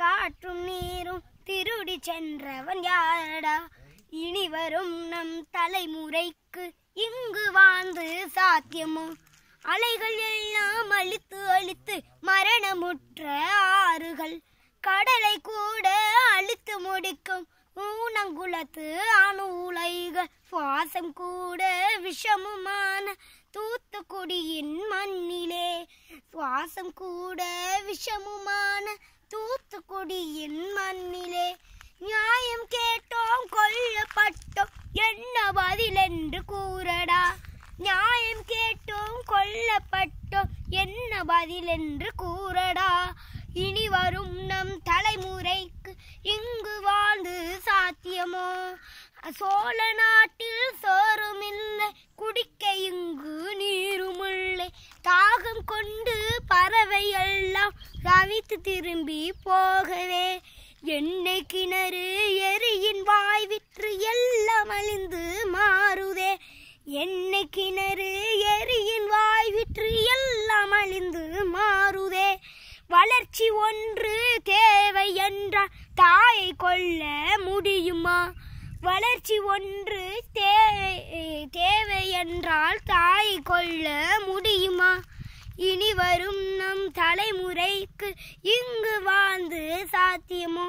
காற்றும் நீரும் திருடி சென்றவன் யாரடா இனி வரும் நம் தலைமுறைக்கு இங்கு வாழ்ந்து சாத்தியமோ அலைகள் எல்லாம் அழித்து அழித்து மரணமுற்ற ஆறுகள் கடலை கூட அழித்து முடிக்கும் ஊனங்குளத்து அணு உலைகள் சுவாசம் கூட விஷமுமான தூத்துக்குடியின் மண்ணிலே சுவாசம் கூட விஷமுமான கொடியின் மண்ணிலே நியாயம் கேட்டோம் கொல்லப்பட்டோம் என்ன பதில் என்று கூறடா நியாயம் கேட்டோம் கொல்லப்பட்டோம் என்ன பதில் என்று கூறடா இனி வரும் நம் தலைமுறைக்கு இங்கு வாழ்ந்து சாத்தியமோ சோழ நாட்டில் சோறுமில்லை கொண்டு பறவை எல்லாம் தவித்து திரும்பி போகவே எண்ணெய் கிணறு எரியின் வாய் விற்று எல்லாம் அழிந்து மாறுதே எண்ணெய் கிணறு எரியின் வாய் விற்று எல்லாம் அழிந்து மாறுதே வளர்ச்சி ஒன்று தேவை என்றால் தாயை கொள்ள முடியுமா வளர்ச்சி ஒன்று தேவை தேவை என்றால் தாயை கொள்ள முடியும் இனி வரும் நம் தலைமுறைக்கு இங்கு வாழ்ந்து சாத்தியமோ